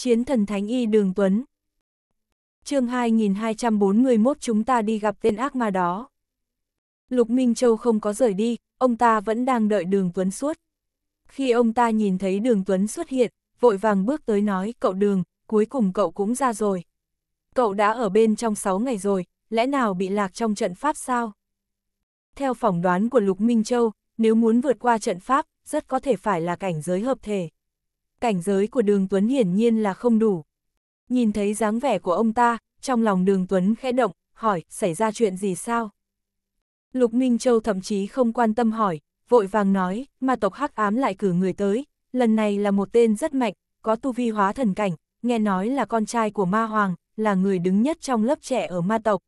Chiến thần Thánh Y Đường Tuấn chương 2241 chúng ta đi gặp tên ác ma đó. Lục Minh Châu không có rời đi, ông ta vẫn đang đợi đường Tuấn suốt. Khi ông ta nhìn thấy đường Tuấn xuất hiện, vội vàng bước tới nói cậu đường, cuối cùng cậu cũng ra rồi. Cậu đã ở bên trong 6 ngày rồi, lẽ nào bị lạc trong trận pháp sao? Theo phỏng đoán của Lục Minh Châu, nếu muốn vượt qua trận pháp, rất có thể phải là cảnh giới hợp thể cảnh giới của đường Tuấn hiển nhiên là không đủ. Nhìn thấy dáng vẻ của ông ta, trong lòng đường Tuấn khẽ động, hỏi, xảy ra chuyện gì sao? Lục Minh Châu thậm chí không quan tâm hỏi, vội vàng nói, mà tộc hắc ám lại cử người tới, lần này là một tên rất mạnh, có tu vi hóa thần cảnh, nghe nói là con trai của ma hoàng, là người đứng nhất trong lớp trẻ ở ma tộc.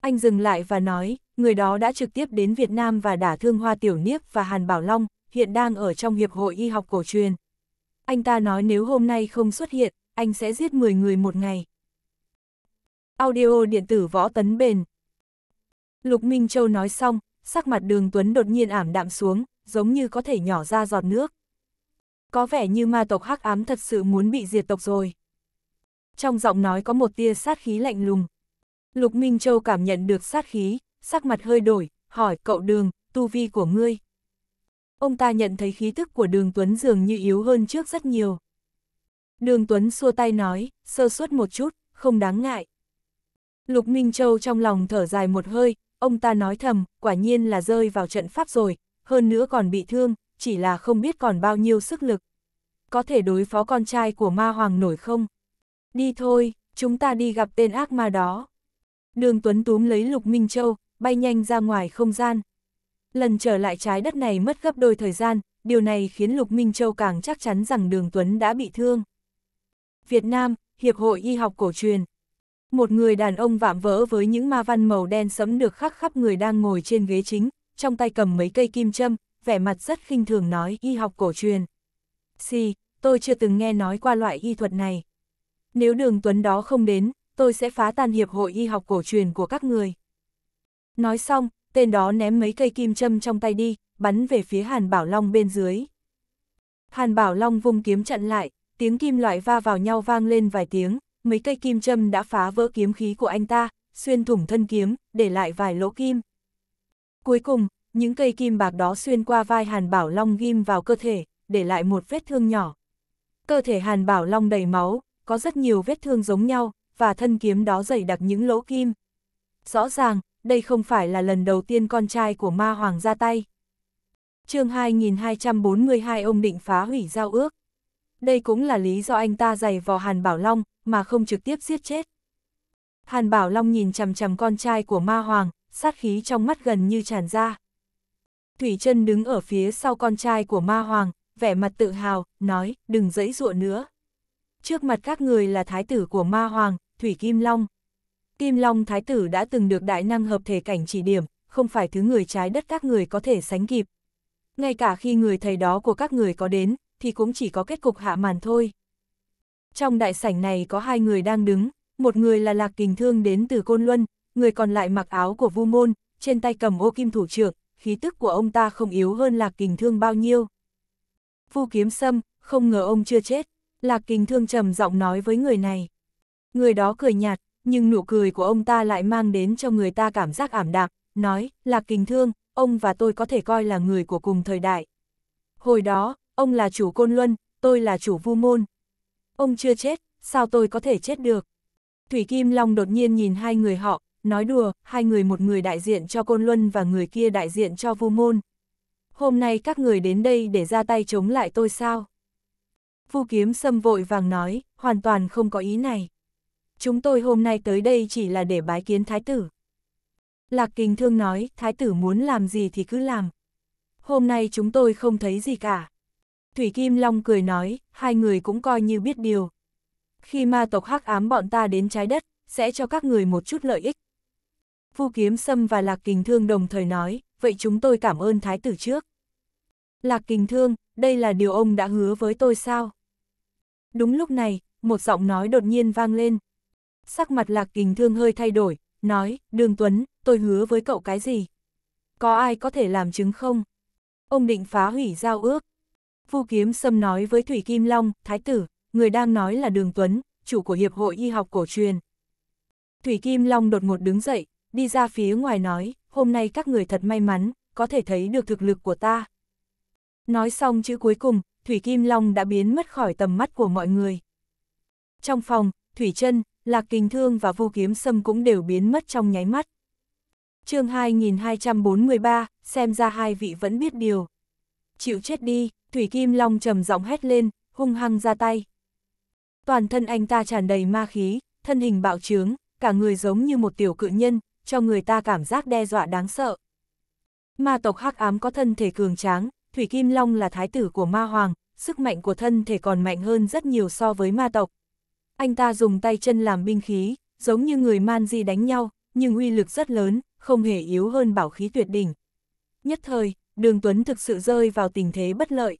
Anh dừng lại và nói, người đó đã trực tiếp đến Việt Nam và đả thương Hoa Tiểu Niếp và Hàn Bảo Long, hiện đang ở trong Hiệp hội Y học cổ truyền, anh ta nói nếu hôm nay không xuất hiện, anh sẽ giết 10 người một ngày. Audio điện tử võ tấn bền Lục Minh Châu nói xong, sắc mặt đường Tuấn đột nhiên ảm đạm xuống, giống như có thể nhỏ ra giọt nước. Có vẻ như ma tộc hắc ám thật sự muốn bị diệt tộc rồi. Trong giọng nói có một tia sát khí lạnh lùng. Lục Minh Châu cảm nhận được sát khí, sắc mặt hơi đổi, hỏi cậu đường, tu vi của ngươi, ông ta nhận thấy khí tức của đường Tuấn dường như yếu hơn trước rất nhiều. Đường Tuấn xua tay nói, sơ suất một chút, không đáng ngại. Lục Minh Châu trong lòng thở dài một hơi, ông ta nói thầm, quả nhiên là rơi vào trận pháp rồi, hơn nữa còn bị thương, chỉ là không biết còn bao nhiêu sức lực. Có thể đối phó con trai của ma hoàng nổi không? Đi thôi, chúng ta đi gặp tên ác ma đó. Đường Tuấn túm lấy Lục Minh Châu, bay nhanh ra ngoài không gian, Lần trở lại trái đất này mất gấp đôi thời gian, điều này khiến Lục Minh Châu càng chắc chắn rằng Đường Tuấn đã bị thương. Việt Nam, Hiệp hội Y học cổ truyền. Một người đàn ông vạm vỡ với những ma văn màu đen sẫm được khắc khắp người đang ngồi trên ghế chính, trong tay cầm mấy cây kim châm, vẻ mặt rất khinh thường nói y học cổ truyền. Xì, tôi chưa từng nghe nói qua loại y thuật này. Nếu đường tuấn đó không đến, tôi sẽ phá tan hiệp hội y học cổ truyền của các người. Nói xong, tên đó ném mấy cây kim châm trong tay đi, bắn về phía Hàn Bảo Long bên dưới. Hàn Bảo Long vung kiếm chặn lại, tiếng kim loại va vào nhau vang lên vài tiếng, mấy cây kim châm đã phá vỡ kiếm khí của anh ta, xuyên thủng thân kiếm, để lại vài lỗ kim. Cuối cùng, những cây kim bạc đó xuyên qua vai Hàn Bảo Long ghim vào cơ thể, để lại một vết thương nhỏ. Cơ thể Hàn Bảo Long đầy máu, có rất nhiều vết thương giống nhau, và thân kiếm đó dày đặc những lỗ kim. Rõ ràng, đây không phải là lần đầu tiên con trai của ma hoàng ra tay. chương 2242 ông định phá hủy giao ước. Đây cũng là lý do anh ta giày vò Hàn Bảo Long, mà không trực tiếp giết chết. Hàn Bảo Long nhìn chằm chằm con trai của ma hoàng, sát khí trong mắt gần như tràn ra. Thủy Trân đứng ở phía sau con trai của ma hoàng, vẻ mặt tự hào, nói, đừng dẫy dụa nữa. Trước mặt các người là thái tử của ma hoàng, Thủy Kim Long, Kim Long Thái Tử đã từng được đại năng hợp thể cảnh chỉ điểm, không phải thứ người trái đất các người có thể sánh kịp. Ngay cả khi người thầy đó của các người có đến, thì cũng chỉ có kết cục hạ màn thôi. Trong đại sảnh này có hai người đang đứng, một người là Lạc Kình Thương đến từ Côn Luân, người còn lại mặc áo của Vu Môn, trên tay cầm ô kim thủ trưởng, khí tức của ông ta không yếu hơn Lạc Kình Thương bao nhiêu. Vu Kiếm Sâm, không ngờ ông chưa chết, Lạc Kình Thương trầm giọng nói với người này. Người đó cười nhạt, nhưng nụ cười của ông ta lại mang đến cho người ta cảm giác ảm đạm, nói, Lạc Kình Thương, ông và tôi có thể coi là người của cùng thời đại. Hồi đó, ông là chủ Côn Luân, tôi là chủ Vu Môn. Ông chưa chết, sao tôi có thể chết được? Thủy Kim Long đột nhiên nhìn hai người họ, nói đùa, hai người một người đại diện cho Côn Luân và người kia đại diện cho Vu Môn. Hôm nay các người đến đây để ra tay chống lại tôi sao? Vu Kiếm Sâm vội vàng nói, hoàn toàn không có ý này chúng tôi hôm nay tới đây chỉ là để bái kiến thái tử. Lạc Kình Thương nói, thái tử muốn làm gì thì cứ làm. Hôm nay chúng tôi không thấy gì cả. Thủy Kim Long cười nói, hai người cũng coi như biết điều. Khi ma tộc hắc ám bọn ta đến trái đất, sẽ cho các người một chút lợi ích. Vu Kiếm Sâm và Lạc Kình Thương đồng thời nói, vậy chúng tôi cảm ơn thái tử trước. Lạc Kình Thương, đây là điều ông đã hứa với tôi sao? Đúng lúc này, một giọng nói đột nhiên vang lên, sắc mặt lạc kình thương hơi thay đổi, nói, đường Tuấn, tôi hứa với cậu cái gì? Có ai có thể làm chứng không? Ông định phá hủy giao ước. Vu Kiếm Sâm nói với Thủy Kim Long, Thái tử, người đang nói là đường Tuấn, chủ của Hiệp hội Y học cổ truyền. Thủy Kim Long đột ngột đứng dậy, đi ra phía ngoài nói, hôm nay các người thật may mắn, có thể thấy được thực lực của ta. Nói xong chữ cuối cùng, Thủy Kim Long đã biến mất khỏi tầm mắt của mọi người. Trong phòng, Thủy Trân, Lạc Kình Thương và Vu Kiếm Sâm cũng đều biến mất trong nháy mắt. chương 2243, xem ra hai vị vẫn biết điều. Chịu chết đi, Thủy Kim Long trầm giọng hét lên, hung hăng ra tay. Toàn thân anh ta tràn đầy ma khí, thân hình bạo trướng, cả người giống như một tiểu cự nhân, cho người ta cảm giác đe dọa đáng sợ. Ma tộc hắc ám có thân thể cường tráng, Thủy Kim Long là thái tử của ma hoàng, sức mạnh của thân thể còn mạnh hơn rất nhiều so với ma tộc, anh ta dùng tay chân làm binh khí, giống như người man di đánh nhau, nhưng uy lực rất lớn, không hề yếu hơn bảo khí tuyệt đỉnh. Nhất thời, đường Tuấn thực sự rơi vào tình thế bất lợi.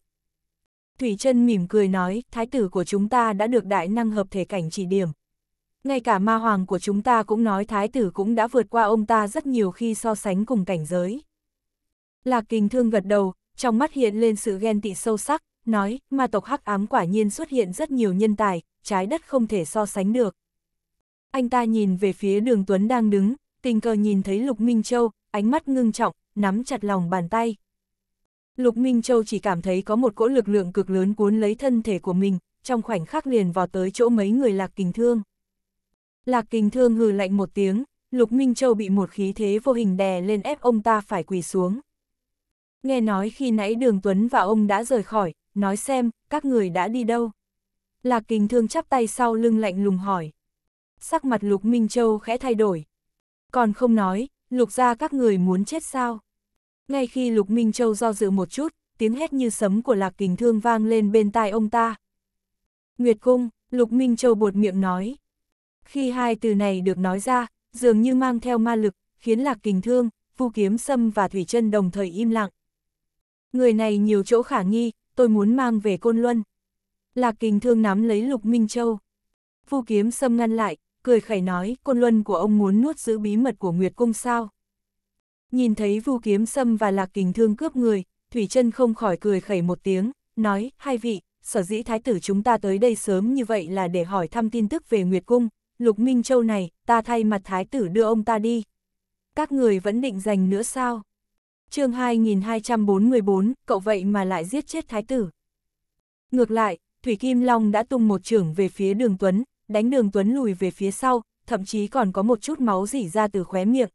Thủy chân mỉm cười nói, thái tử của chúng ta đã được đại năng hợp thể cảnh chỉ điểm. Ngay cả ma hoàng của chúng ta cũng nói thái tử cũng đã vượt qua ông ta rất nhiều khi so sánh cùng cảnh giới. Lạc kình thương gật đầu, trong mắt hiện lên sự ghen tị sâu sắc, nói, ma tộc hắc ám quả nhiên xuất hiện rất nhiều nhân tài, trái đất không thể so sánh được. Anh ta nhìn về phía đường Tuấn đang đứng, tình cờ nhìn thấy Lục Minh Châu, ánh mắt ngưng trọng, nắm chặt lòng bàn tay. Lục Minh Châu chỉ cảm thấy có một cỗ lực lượng cực lớn cuốn lấy thân thể của mình, trong khoảnh khắc liền vào tới chỗ mấy người lạc kình thương. Lạc kình thương hừ lạnh một tiếng, Lục Minh Châu bị một khí thế vô hình đè lên ép ông ta phải quỳ xuống. Nghe nói khi nãy Đường Tuấn và ông đã rời khỏi, nói xem, các người đã đi đâu? Lạc Kình Thương chắp tay sau lưng lạnh lùng hỏi. Sắc mặt Lục Minh Châu khẽ thay đổi. Còn không nói, Lục ra các người muốn chết sao? Ngay khi Lục Minh Châu do dự một chút, tiếng hét như sấm của Lạc Kình Thương vang lên bên tai ông ta. Nguyệt Cung, Lục Minh Châu buột miệng nói. Khi hai từ này được nói ra, dường như mang theo ma lực, khiến Lạc Kình Thương, Vu Kiếm Sâm và Thủy chân đồng thời im lặng. Người này nhiều chỗ khả nghi, tôi muốn mang về Côn Luân. Lạc Kình Thương nắm lấy Lục Minh Châu. Vu Kiếm Sâm ngăn lại, cười khẩy nói, Côn Luân của ông muốn nuốt giữ bí mật của Nguyệt Cung sao? Nhìn thấy Vu Kiếm Sâm và Lạc Kình Thương cướp người, Thủy chân không khỏi cười khẩy một tiếng, nói, hai vị, sở dĩ thái tử chúng ta tới đây sớm như vậy là để hỏi thăm tin tức về Nguyệt Cung, Lục Minh Châu này, ta thay mặt thái tử đưa ông ta đi. Các người vẫn định giành nữa sao? chương 2244, cậu vậy mà lại giết chết thái tử. Ngược lại, Thủy Kim Long đã tung một trưởng về phía đường Tuấn, đánh đường Tuấn lùi về phía sau, thậm chí còn có một chút máu rỉ ra từ khóe miệng.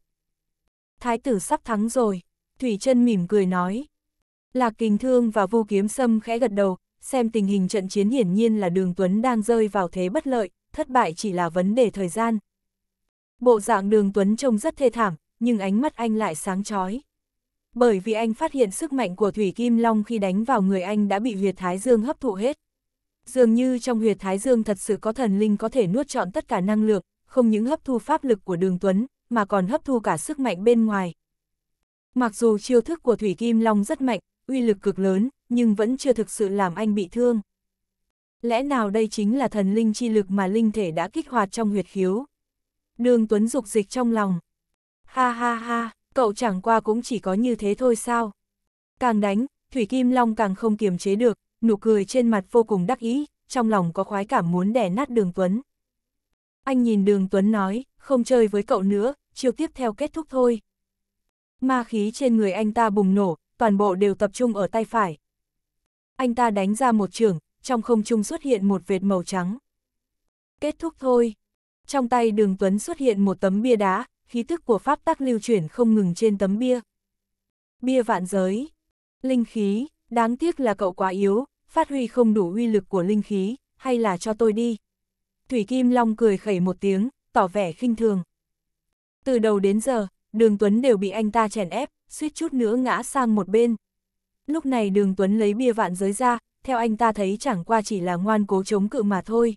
Thái tử sắp thắng rồi, Thủy chân mỉm cười nói. Lạc Kình Thương và Vu Kiếm Sâm khẽ gật đầu, xem tình hình trận chiến hiển nhiên là đường Tuấn đang rơi vào thế bất lợi, thất bại chỉ là vấn đề thời gian. Bộ dạng đường Tuấn trông rất thê thảm, nhưng ánh mắt anh lại sáng chói bởi vì anh phát hiện sức mạnh của Thủy Kim Long khi đánh vào người anh đã bị huyệt Thái Dương hấp thụ hết. Dường như trong huyệt Thái Dương thật sự có thần linh có thể nuốt trọn tất cả năng lượng, không những hấp thu pháp lực của Đường Tuấn, mà còn hấp thu cả sức mạnh bên ngoài. Mặc dù chiêu thức của Thủy Kim Long rất mạnh, uy lực cực lớn, nhưng vẫn chưa thực sự làm anh bị thương. Lẽ nào đây chính là thần linh chi lực mà linh thể đã kích hoạt trong huyệt khiếu? Đường Tuấn dục dịch trong lòng. Ha ha ha, cậu chẳng qua cũng chỉ có như thế thôi sao. Càng đánh, Thủy Kim Long càng không kiềm chế được, nụ cười trên mặt vô cùng đắc ý, trong lòng có khoái cảm muốn đẻ nát đường Tuấn. Anh nhìn đường Tuấn nói, không chơi với cậu nữa, chiều tiếp theo kết thúc thôi. Ma khí trên người anh ta bùng nổ, toàn bộ đều tập trung ở tay phải. Anh ta đánh ra một trường, trong không trung xuất hiện một vệt màu trắng. Kết thúc thôi. Trong tay đường Tuấn xuất hiện một tấm bia đá, khí tức của pháp tắc lưu chuyển không ngừng trên tấm bia. Bia vạn giới, linh khí, đáng tiếc là cậu quá yếu, phát huy không đủ uy lực của linh khí, hay là cho tôi đi. Thủy Kim Long cười khẩy một tiếng, tỏ vẻ khinh thường. Từ đầu đến giờ, Đường Tuấn đều bị anh ta chèn ép, suýt chút nữa ngã sang một bên. Lúc này Đường Tuấn lấy bia vạn giới ra, theo anh ta thấy chẳng qua chỉ là ngoan cố chống cự mà thôi.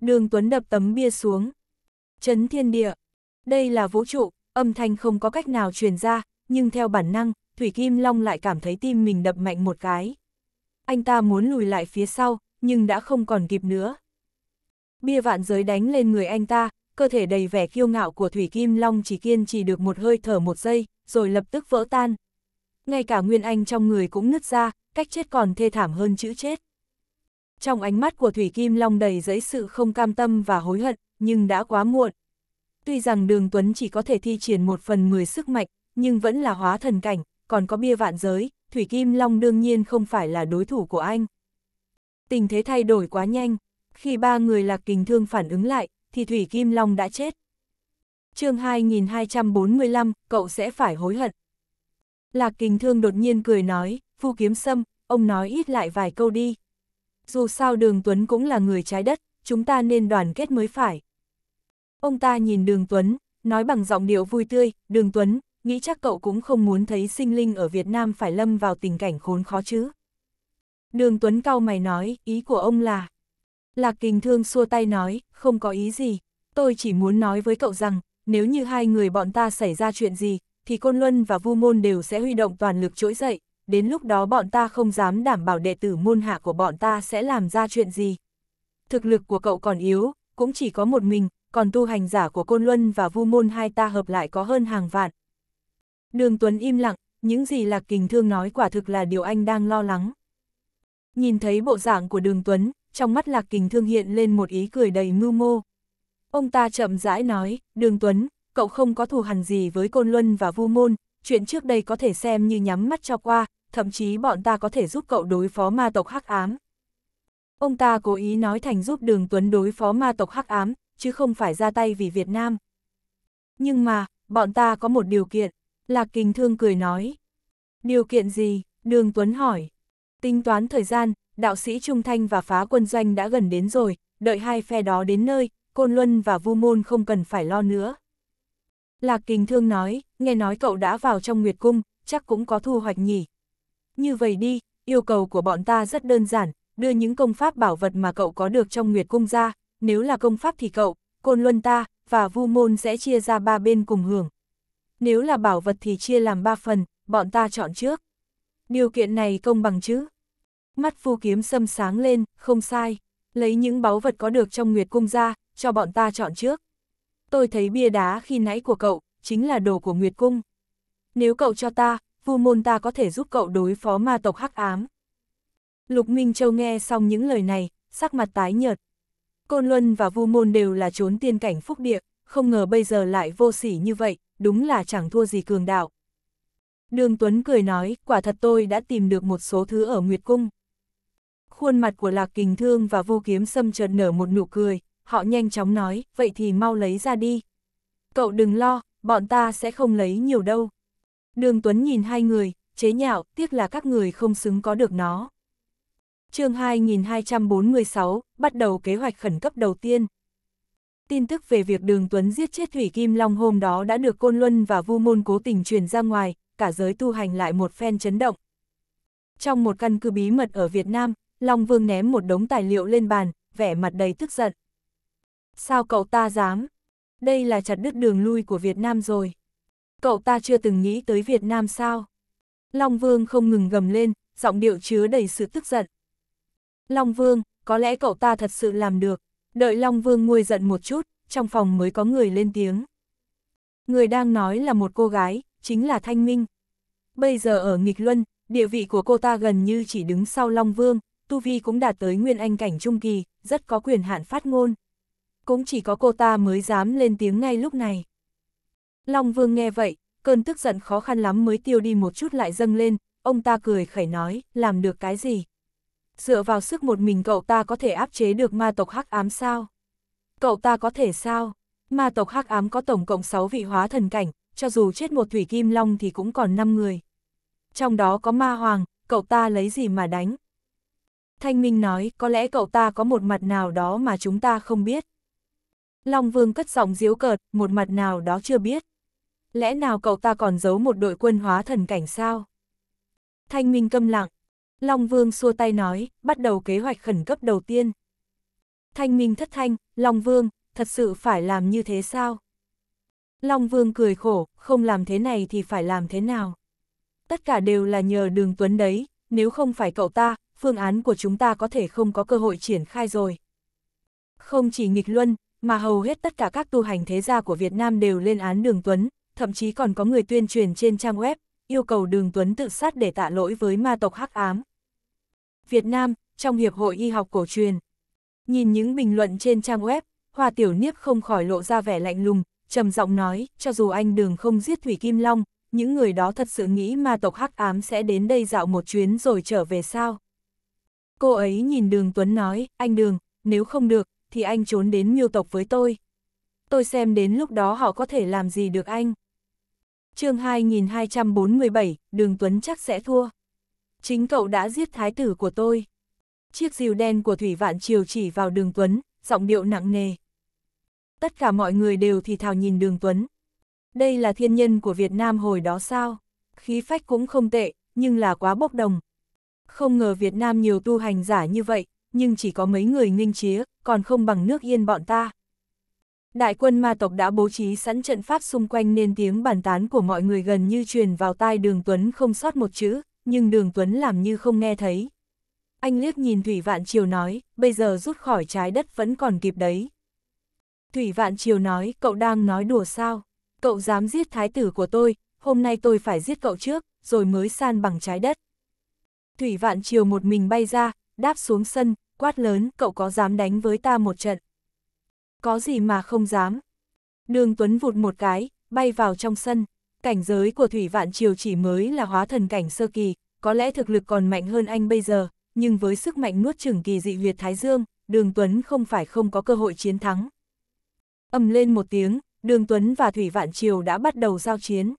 Đường Tuấn đập tấm bia xuống. Chấn thiên địa, đây là vũ trụ, âm thanh không có cách nào truyền ra, nhưng theo bản năng, Thủy Kim Long lại cảm thấy tim mình đập mạnh một cái. Anh ta muốn lùi lại phía sau, nhưng đã không còn kịp nữa. Bia vạn giới đánh lên người anh ta, cơ thể đầy vẻ kiêu ngạo của Thủy Kim Long chỉ kiên trì được một hơi thở một giây, rồi lập tức vỡ tan. Ngay cả Nguyên Anh trong người cũng nứt ra, cách chết còn thê thảm hơn chữ chết. Trong ánh mắt của Thủy Kim Long đầy dẫy sự không cam tâm và hối hận, nhưng đã quá muộn. Tuy rằng đường Tuấn chỉ có thể thi triển một phần mười sức mạnh, nhưng vẫn là hóa thần cảnh, còn có bia vạn giới, Thủy Kim Long đương nhiên không phải là đối thủ của anh. Tình thế thay đổi quá nhanh, khi ba người lạc kình thương phản ứng lại, thì Thủy Kim Long đã chết. chương 2245, cậu sẽ phải hối hận. Lạc kình thương đột nhiên cười nói, Phu Kiếm Sâm, ông nói ít lại vài câu đi. Dù sao Đường Tuấn cũng là người trái đất, chúng ta nên đoàn kết mới phải. Ông ta nhìn Đường Tuấn, nói bằng giọng điệu vui tươi, Đường Tuấn, nghĩ chắc cậu cũng không muốn thấy sinh linh ở Việt Nam phải lâm vào tình cảnh khốn khó chứ. Đường Tuấn cau mày nói, ý của ông là... Lạc Kình Thương xua tay nói, không có ý gì, tôi chỉ muốn nói với cậu rằng, nếu như hai người bọn ta xảy ra chuyện gì, thì Côn Luân và Vu Môn đều sẽ huy động toàn lực trỗi dậy, đến lúc đó bọn ta không dám đảm bảo đệ tử môn hạ của bọn ta sẽ làm ra chuyện gì. Thực lực của cậu còn yếu, cũng chỉ có một mình, còn tu hành giả của Côn Luân và Vu Môn hai ta hợp lại có hơn hàng vạn. Đường Tuấn im lặng, những gì Lạc Kình Thương nói quả thực là điều anh đang lo lắng. Nhìn thấy bộ dạng của Đường Tuấn, trong mắt Lạc Kình Thương hiện lên một ý cười đầy mưu mô. Ông ta chậm rãi nói, Đường Tuấn, cậu không có thù hằn gì với Côn Luân và Vu Môn, chuyện trước đây có thể xem như nhắm mắt cho qua, thậm chí bọn ta có thể giúp cậu đối phó ma tộc Hắc Ám. Ông ta cố ý nói thành giúp Đường Tuấn đối phó ma tộc Hắc Ám, chứ không phải ra tay vì Việt Nam. Nhưng mà, bọn ta có một điều kiện, Lạc Kình Thương cười nói. Điều kiện gì? Đường Tuấn hỏi. Tính toán thời gian, đạo sĩ Trung Thanh và phá quân doanh đã gần đến rồi, đợi hai phe đó đến nơi, Côn Luân và Vu Môn không cần phải lo nữa. Lạc Kình Thương nói, nghe nói cậu đã vào trong Nguyệt Cung, chắc cũng có thu hoạch nhỉ. Như vậy đi, yêu cầu của bọn ta rất đơn giản, đưa những công pháp bảo vật mà cậu có được trong Nguyệt Cung ra, nếu là công pháp thì cậu, Côn Luân ta, và Vu Môn sẽ chia ra ba bên cùng hưởng. Nếu là bảo vật thì chia làm ba phần, bọn ta chọn trước. Điều kiện này công bằng chứ? Mắt vu kiếm sâm sáng lên, không sai. Lấy những báu vật có được trong Nguyệt Cung ra, cho bọn ta chọn trước. Tôi thấy bia đá khi nãy của cậu, chính là đồ của Nguyệt Cung. Nếu cậu cho ta, vu môn ta có thể giúp cậu đối phó ma tộc hắc ám. Lục Minh Châu nghe xong những lời này, sắc mặt tái nhợt. Côn Luân và Vu Môn đều là trốn tiên cảnh phúc địa, không ngờ bây giờ lại vô sỉ như vậy, đúng là chẳng thua gì cường đạo. Đường Tuấn cười nói, quả thật tôi đã tìm được một số thứ ở Nguyệt Cung. Khuôn mặt của Lạc Kình Thương và Vu Kiếm Sâm chợt nở một nụ cười, họ nhanh chóng nói, vậy thì mau lấy ra đi. Cậu đừng lo, bọn ta sẽ không lấy nhiều đâu. Đường Tuấn nhìn hai người, chế nhạo, tiếc là các người không xứng có được nó chương 2246, bắt đầu kế hoạch khẩn cấp đầu tiên. Tin tức về việc Đường Tuấn giết chết Thủy Kim Long hôm đó đã được Côn Luân và Vu Môn cố tình truyền ra ngoài, cả giới tu hành lại một phen chấn động. Trong một căn cứ bí mật ở Việt Nam, Long Vương ném một đống tài liệu lên bàn, vẻ mặt đầy tức giận. Sao cậu ta dám? Đây là chặt đứt đường lui của Việt Nam rồi. Cậu ta chưa từng nghĩ tới Việt Nam sao? Long Vương không ngừng gầm lên, giọng điệu chứa đầy sự tức giận. Long Vương, có lẽ cậu ta thật sự làm được. Đợi Long Vương nguôi giận một chút, trong phòng mới có người lên tiếng. Người đang nói là một cô gái, chính là Thanh Minh. Bây giờ ở nghịch luân, địa vị của cô ta gần như chỉ đứng sau Long Vương, Tu Vi cũng đạt tới nguyên anh cảnh trung kỳ, rất có quyền hạn phát ngôn. Cũng chỉ có cô ta mới dám lên tiếng ngay lúc này. Long Vương nghe vậy, cơn tức giận khó khăn lắm mới tiêu đi một chút lại dâng lên, ông ta cười khẩy nói, làm được cái gì? dựa vào sức một mình cậu ta có thể áp chế được ma tộc hắc ám sao? Cậu ta có thể sao? Ma tộc hắc ám có tổng cộng 6 vị hóa thần cảnh, cho dù chết một thủy kim long thì cũng còn 5 người. Trong đó có ma hoàng, cậu ta lấy gì mà đánh? Thanh Minh nói, có lẽ cậu ta có một mặt nào đó mà chúng ta không biết. Long Vương cất giọng diếu cợt, một mặt nào đó chưa biết. Lẽ nào cậu ta còn giấu một đội quân hóa thần cảnh sao? Thanh Minh câm lặng, Long Vương xua tay nói, bắt đầu kế hoạch khẩn cấp đầu tiên. Thanh minh thất thanh, Long Vương, thật sự phải làm như thế sao? Long Vương cười khổ, không làm thế này thì phải làm thế nào? Tất cả đều là nhờ đường Tuấn đấy, nếu không phải cậu ta, phương án của chúng ta có thể không có cơ hội triển khai rồi. Không chỉ nghịch luân, mà hầu hết tất cả các tu hành thế gia của Việt Nam đều lên án đường Tuấn, thậm chí còn có người tuyên truyền trên trang web, yêu cầu đường Tuấn tự sát để tạ lỗi với ma tộc hắc ám. Việt Nam, trong Hiệp hội Y học cổ truyền. Nhìn những bình luận trên trang web, Hoa Tiểu Niếp không khỏi lộ ra vẻ lạnh lùng, trầm giọng nói, cho dù anh đường không giết Thủy Kim Long, những người đó thật sự nghĩ ma tộc hắc ám sẽ đến đây dạo một chuyến rồi trở về sao. Cô ấy nhìn đường Tuấn nói, anh đường, nếu không được, thì anh trốn đến miêu tộc với tôi. Tôi xem đến lúc đó họ có thể làm gì được anh. chương 2247, đường Tuấn chắc sẽ thua chính cậu đã giết thái tử của tôi. Chiếc rìu đen của Thủy Vạn Triều chỉ vào đường Tuấn, giọng điệu nặng nề. Tất cả mọi người đều thì thào nhìn đường Tuấn. Đây là thiên nhân của Việt Nam hồi đó sao? Khí phách cũng không tệ, nhưng là quá bốc đồng. Không ngờ Việt Nam nhiều tu hành giả như vậy, nhưng chỉ có mấy người nghênh chía, còn không bằng nước yên bọn ta. Đại quân ma tộc đã bố trí sẵn trận pháp xung quanh nên tiếng bàn tán của mọi người gần như truyền vào tai đường Tuấn không sót một chữ, nhưng đường Tuấn làm như không nghe thấy. Anh liếc nhìn Thủy Vạn Triều nói, bây giờ rút khỏi trái đất vẫn còn kịp đấy. Thủy Vạn Triều nói, cậu đang nói đùa sao? Cậu dám giết thái tử của tôi, hôm nay tôi phải giết cậu trước, rồi mới san bằng trái đất. Thủy Vạn Triều một mình bay ra, đáp xuống sân, quát lớn, cậu có dám đánh với ta một trận? Có gì mà không dám? Đường Tuấn vụt một cái, bay vào trong sân cảnh giới của Thủy Vạn Triều chỉ mới là hóa thần cảnh sơ kỳ, có lẽ thực lực còn mạnh hơn anh bây giờ, nhưng với sức mạnh nuốt chửng kỳ dị việt Thái Dương, Đường Tuấn không phải không có cơ hội chiến thắng. Âm lên một tiếng, Đường Tuấn và Thủy Vạn Triều đã bắt đầu giao chiến.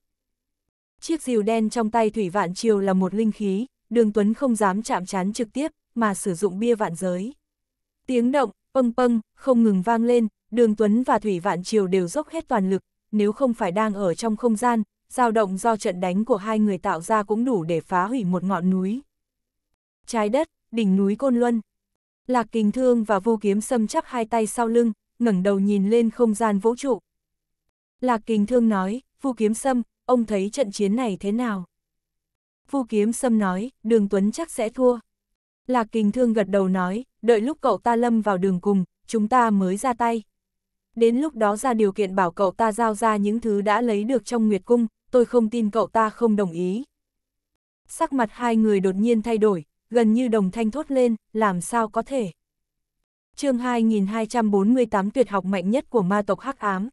Chiếc rìu đen trong tay Thủy Vạn Triều là một linh khí, Đường Tuấn không dám chạm chán trực tiếp, mà sử dụng bia vạn giới. Tiếng động, pâng pâng, không ngừng vang lên, Đường Tuấn và Thủy Vạn Triều đều dốc hết toàn lực, nếu không phải đang ở trong không gian, dao động do trận đánh của hai người tạo ra cũng đủ để phá hủy một ngọn núi. Trái đất, đỉnh núi Côn Luân. Lạc Kình Thương và Vu Kiếm Sâm chắp hai tay sau lưng, ngẩng đầu nhìn lên không gian vũ trụ. Lạc Kình Thương nói, Vu Kiếm Sâm, ông thấy trận chiến này thế nào? Vu Kiếm Sâm nói, Đường Tuấn chắc sẽ thua. Lạc Kình Thương gật đầu nói, đợi lúc cậu ta lâm vào đường cùng, chúng ta mới ra tay. Đến lúc đó ra điều kiện bảo cậu ta giao ra những thứ đã lấy được trong Nguyệt Cung, tôi không tin cậu ta không đồng ý. Sắc mặt hai người đột nhiên thay đổi, gần như đồng thanh thốt lên, làm sao có thể. chương 2248 tuyệt học mạnh nhất của ma tộc hắc ám.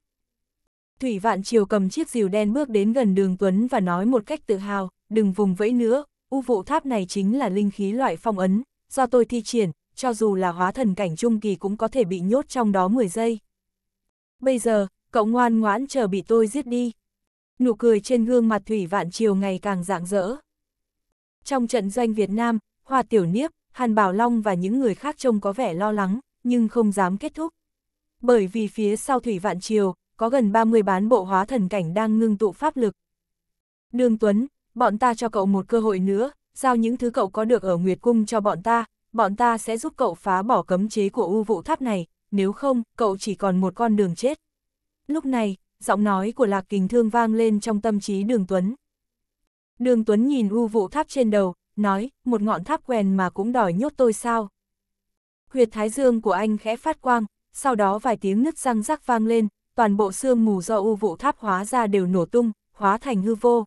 Thủy Vạn Triều cầm chiếc rìu đen bước đến gần đường Tuấn và nói một cách tự hào, đừng vùng vẫy nữa, u vụ tháp này chính là linh khí loại phong ấn, do tôi thi triển, cho dù là hóa thần cảnh trung kỳ cũng có thể bị nhốt trong đó 10 giây. Bây giờ, cậu ngoan ngoãn chờ bị tôi giết đi nụ cười trên gương mặt Thủy Vạn Triều ngày càng rạng rỡ. Trong trận doanh Việt Nam, Hoa Tiểu Niếp, Hàn Bảo Long và những người khác trông có vẻ lo lắng, nhưng không dám kết thúc. Bởi vì phía sau Thủy Vạn Triều, có gần 30 bán bộ hóa thần cảnh đang ngưng tụ pháp lực. Đường Tuấn, bọn ta cho cậu một cơ hội nữa, giao những thứ cậu có được ở Nguyệt Cung cho bọn ta, bọn ta sẽ giúp cậu phá bỏ cấm chế của u vụ tháp này, nếu không, cậu chỉ còn một con đường chết. Lúc này, giọng nói của Lạc Kình Thương vang lên trong tâm trí Đường Tuấn. Đường Tuấn nhìn u vụ tháp trên đầu, nói, một ngọn tháp quen mà cũng đòi nhốt tôi sao. Huyệt thái dương của anh khẽ phát quang, sau đó vài tiếng nứt răng rắc vang lên, toàn bộ xương mù do u vụ tháp hóa ra đều nổ tung, hóa thành hư vô.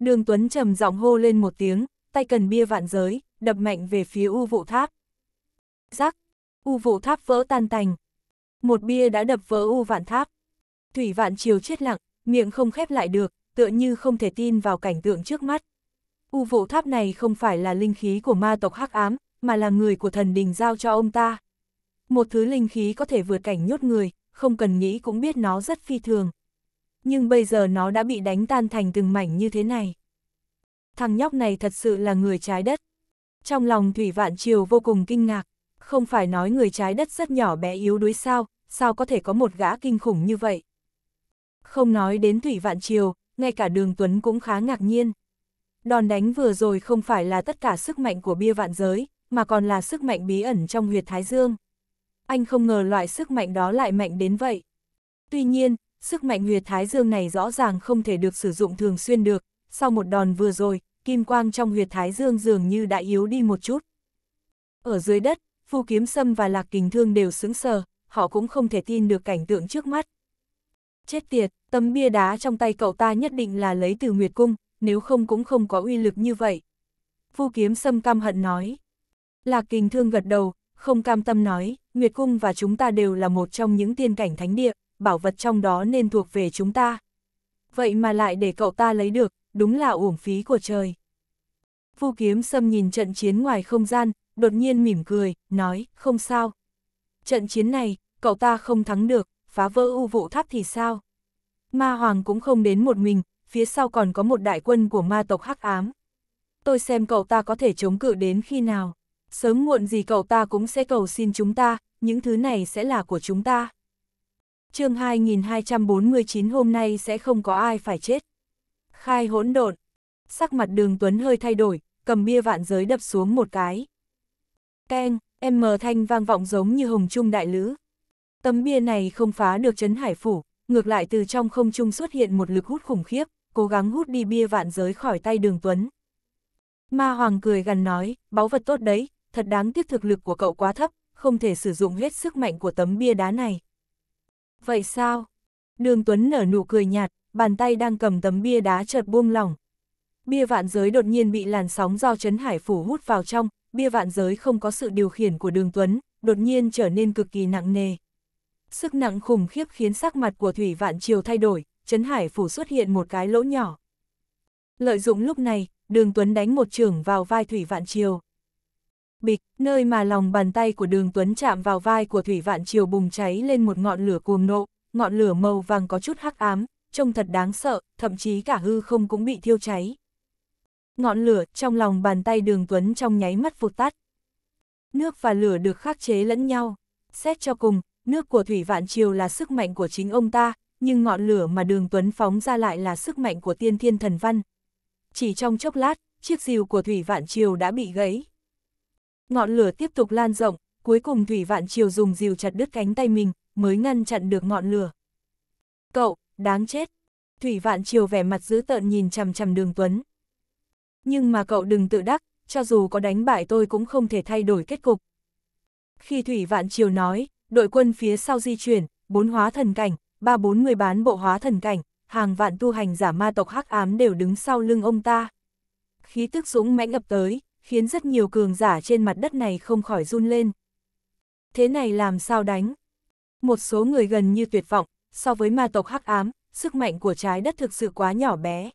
Đường Tuấn trầm giọng hô lên một tiếng, tay cần bia vạn giới, đập mạnh về phía u vụ tháp. Rắc, u vụ tháp vỡ tan tành. Một bia đã đập vỡ u vạn tháp, Thủy Vạn Triều chết lặng, miệng không khép lại được, tựa như không thể tin vào cảnh tượng trước mắt. U vụ tháp này không phải là linh khí của ma tộc hắc ám, mà là người của thần đình giao cho ông ta. Một thứ linh khí có thể vượt cảnh nhốt người, không cần nghĩ cũng biết nó rất phi thường. Nhưng bây giờ nó đã bị đánh tan thành từng mảnh như thế này. Thằng nhóc này thật sự là người trái đất. Trong lòng Thủy Vạn Triều vô cùng kinh ngạc, không phải nói người trái đất rất nhỏ bé yếu đuối sao, sao có thể có một gã kinh khủng như vậy. Không nói đến Thủy Vạn Triều, ngay cả đường Tuấn cũng khá ngạc nhiên. Đòn đánh vừa rồi không phải là tất cả sức mạnh của bia vạn giới, mà còn là sức mạnh bí ẩn trong huyệt Thái Dương. Anh không ngờ loại sức mạnh đó lại mạnh đến vậy. Tuy nhiên, sức mạnh huyệt Thái Dương này rõ ràng không thể được sử dụng thường xuyên được. Sau một đòn vừa rồi, kim quang trong huyệt Thái Dương dường như đã yếu đi một chút. Ở dưới đất, Phu Kiếm Sâm và Lạc Kình Thương đều sững sờ, họ cũng không thể tin được cảnh tượng trước mắt, Chết tiệt, tấm bia đá trong tay cậu ta nhất định là lấy từ Nguyệt Cung, nếu không cũng không có uy lực như vậy. Vu kiếm sâm cam hận nói. Lạc kình thương gật đầu, không cam tâm nói, Nguyệt Cung và chúng ta đều là một trong những tiên cảnh thánh địa, bảo vật trong đó nên thuộc về chúng ta. Vậy mà lại để cậu ta lấy được, đúng là uổng phí của trời. Vu kiếm sâm nhìn trận chiến ngoài không gian, đột nhiên mỉm cười, nói, không sao. Trận chiến này, cậu ta không thắng được, phá vỡ u vụ tháp thì sao? Ma Hoàng cũng không đến một mình, phía sau còn có một đại quân của ma tộc hắc ám. Tôi xem cậu ta có thể chống cự đến khi nào. Sớm muộn gì cậu ta cũng sẽ cầu xin chúng ta, những thứ này sẽ là của chúng ta. chương 2249 hôm nay sẽ không có ai phải chết. Khai hỗn độn. Sắc mặt đường Tuấn hơi thay đổi, cầm bia vạn giới đập xuống một cái. Keng, em mờ thanh vang vọng giống như hồng trung đại lữ. Tấm bia này không phá được chấn hải phủ, ngược lại từ trong không trung xuất hiện một lực hút khủng khiếp, cố gắng hút đi bia vạn giới khỏi tay đường Tuấn. Ma Hoàng cười gần nói, báu vật tốt đấy, thật đáng tiếc thực lực của cậu quá thấp, không thể sử dụng hết sức mạnh của tấm bia đá này. Vậy sao? Đường Tuấn nở nụ cười nhạt, bàn tay đang cầm tấm bia đá chợt buông lỏng. Bia vạn giới đột nhiên bị làn sóng do chấn hải phủ hút vào trong, bia vạn giới không có sự điều khiển của đường Tuấn, đột nhiên trở nên cực kỳ nặng nề. Sức nặng khủng khiếp khiến sắc mặt của Thủy Vạn Triều thay đổi, Trấn Hải Phủ xuất hiện một cái lỗ nhỏ. Lợi dụng lúc này, Đường Tuấn đánh một trường vào vai Thủy Vạn Triều. Bịch, nơi mà lòng bàn tay của Đường Tuấn chạm vào vai của Thủy Vạn Triều bùng cháy lên một ngọn lửa cuồng nộ, ngọn lửa màu vàng có chút hắc ám, trông thật đáng sợ, thậm chí cả hư không cũng bị thiêu cháy. Ngọn lửa trong lòng bàn tay Đường Tuấn trong nháy mắt vụt tắt. Nước và lửa được khắc chế lẫn nhau, xét cho cùng, nước của Thủy Vạn Triều là sức mạnh của chính ông ta, nhưng ngọn lửa mà đường Tuấn phóng ra lại là sức mạnh của tiên thiên thần văn. Chỉ trong chốc lát, chiếc rìu của Thủy Vạn Triều đã bị gãy. Ngọn lửa tiếp tục lan rộng, cuối cùng Thủy Vạn Triều dùng rìu chặt đứt cánh tay mình, mới ngăn chặn được ngọn lửa. Cậu, đáng chết! Thủy Vạn Triều vẻ mặt dữ tợn nhìn chằm chằm đường Tuấn. Nhưng mà cậu đừng tự đắc, cho dù có đánh bại tôi cũng không thể thay đổi kết cục. Khi Thủy Vạn Triều nói, đội quân phía sau di chuyển, bốn hóa thần cảnh, ba bốn người bán bộ hóa thần cảnh, hàng vạn tu hành giả ma tộc hắc ám đều đứng sau lưng ông ta. Khí tức dũng mãnh ập tới, khiến rất nhiều cường giả trên mặt đất này không khỏi run lên. Thế này làm sao đánh? Một số người gần như tuyệt vọng, so với ma tộc hắc ám, sức mạnh của trái đất thực sự quá nhỏ bé.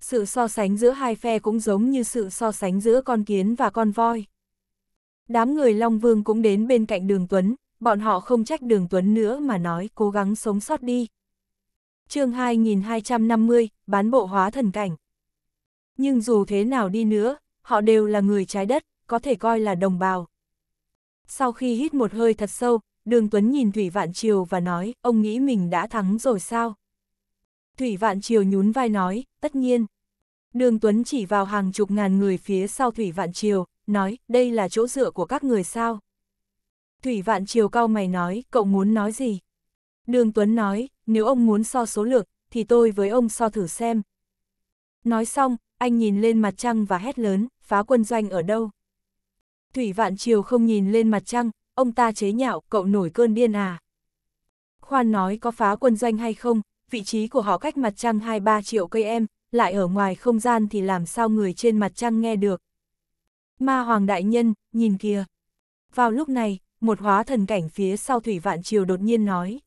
Sự so sánh giữa hai phe cũng giống như sự so sánh giữa con kiến và con voi. Đám người Long Vương cũng đến bên cạnh đường Tuấn, bọn họ không trách đường Tuấn nữa mà nói cố gắng sống sót đi. chương 2250, bán bộ hóa thần cảnh. Nhưng dù thế nào đi nữa, họ đều là người trái đất, có thể coi là đồng bào. Sau khi hít một hơi thật sâu, đường Tuấn nhìn Thủy Vạn Triều và nói, ông nghĩ mình đã thắng rồi sao? Thủy Vạn Triều nhún vai nói, tất nhiên. Đường Tuấn chỉ vào hàng chục ngàn người phía sau Thủy Vạn Triều, nói, đây là chỗ dựa của các người sao? Thủy Vạn Triều cao mày nói, cậu muốn nói gì? Đường Tuấn nói, nếu ông muốn so số lược, thì tôi với ông so thử xem. Nói xong, anh nhìn lên mặt trăng và hét lớn, phá quân doanh ở đâu? Thủy Vạn Triều không nhìn lên mặt trăng, ông ta chế nhạo, cậu nổi cơn điên à? Khoan nói có phá quân doanh hay không, vị trí của họ cách mặt trăng 2-3 triệu cây em, lại ở ngoài không gian thì làm sao người trên mặt trăng nghe được? Ma Hoàng Đại Nhân, nhìn kìa, vào lúc này, một hóa thần cảnh phía sau Thủy Vạn Triều đột nhiên nói.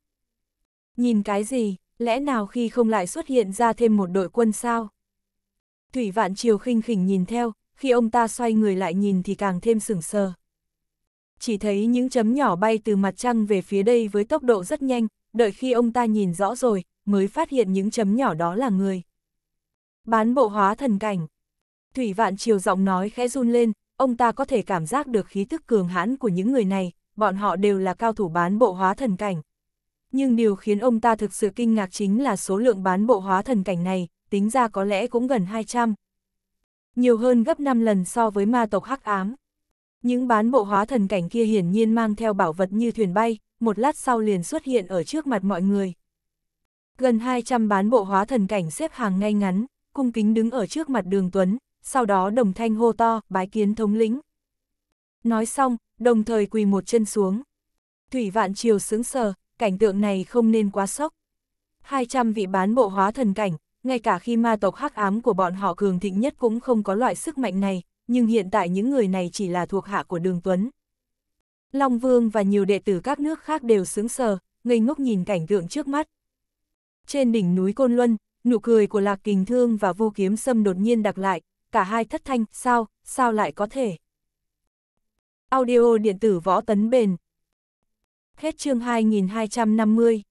Nhìn cái gì, lẽ nào khi không lại xuất hiện ra thêm một đội quân sao? Thủy Vạn Triều khinh khỉnh nhìn theo, khi ông ta xoay người lại nhìn thì càng thêm sửng sờ. Chỉ thấy những chấm nhỏ bay từ mặt trăng về phía đây với tốc độ rất nhanh, đợi khi ông ta nhìn rõ rồi, mới phát hiện những chấm nhỏ đó là người. Bán bộ hóa thần cảnh. Thủy Vạn Triều giọng nói khẽ run lên, ông ta có thể cảm giác được khí thức cường hãn của những người này, bọn họ đều là cao thủ bán bộ hóa thần cảnh. Nhưng điều khiến ông ta thực sự kinh ngạc chính là số lượng bán bộ hóa thần cảnh này, tính ra có lẽ cũng gần 200. Nhiều hơn gấp 5 lần so với ma tộc hắc ám. Những bán bộ hóa thần cảnh kia hiển nhiên mang theo bảo vật như thuyền bay, một lát sau liền xuất hiện ở trước mặt mọi người. Gần 200 bán bộ hóa thần cảnh xếp hàng ngay ngắn, cung kính đứng ở trước mặt đường Tuấn, sau đó đồng thanh hô to, bái kiến thống lĩnh. Nói xong, đồng thời quỳ một chân xuống. Thủy vạn triều sướng sờ, cảnh tượng này không nên quá sốc. 200 vị bán bộ hóa thần cảnh, ngay cả khi ma tộc hắc ám của bọn họ cường thịnh nhất cũng không có loại sức mạnh này, nhưng hiện tại những người này chỉ là thuộc hạ của đường Tuấn. Long Vương và nhiều đệ tử các nước khác đều sướng sờ, ngây ngốc nhìn cảnh tượng trước mắt. Trên đỉnh núi Côn Luân, nụ cười của Lạc Kình Thương và vô Kiếm Sâm đột nhiên đặc lại, cả hai thất thanh, sao, sao lại có thể? Audio điện tử võ tấn bền. Hết chương 2250.